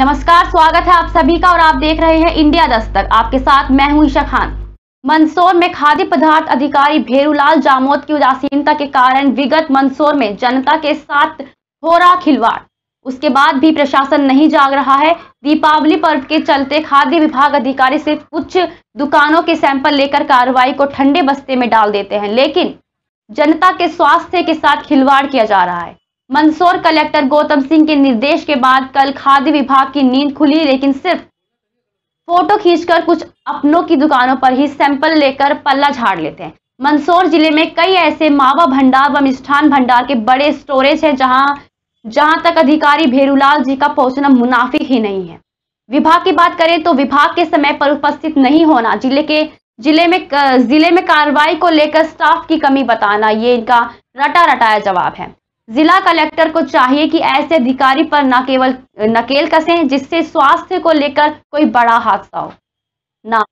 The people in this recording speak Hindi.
नमस्कार स्वागत है आप सभी का और आप देख रहे हैं इंडिया दस्तक आपके साथ मैं हूं ईशा खान मंदसौर में खाद्य पदार्थ अधिकारी भेरूलाल जामोद की उदासीनता के कारण विगत मंदसौर में जनता के साथ हो रहा खिलवाड़ उसके बाद भी प्रशासन नहीं जाग रहा है दीपावली पर्व के चलते खाद्य विभाग अधिकारी से कुछ दुकानों के सैंपल लेकर कार्रवाई को ठंडे बस्ते में डाल देते हैं लेकिन जनता के स्वास्थ्य के साथ खिलवाड़ किया जा रहा है मंदसौर कलेक्टर गौतम सिंह के निर्देश के बाद कल खाद्य विभाग की नींद खुली लेकिन सिर्फ फोटो खींचकर कुछ अपनों की दुकानों पर ही सैंपल लेकर पल्ला झाड़ लेते हैं मंदसौर जिले में कई ऐसे मावा भंडार व मिष्ठान भंडार के बड़े स्टोरेज हैं जहां जहां तक अधिकारी भेरूलाल जी का पहुंचना मुनाफिक ही नहीं है विभाग की बात करें तो विभाग के समय पर उपस्थित नहीं होना जिले के जिले में जिले में कार्रवाई को लेकर स्टाफ की कमी बताना ये इनका रटा रटाया जवाब है जिला कलेक्टर को चाहिए कि ऐसे अधिकारी पर न केवल नकेल कसें जिससे स्वास्थ्य को लेकर कोई बड़ा हादसा हो ना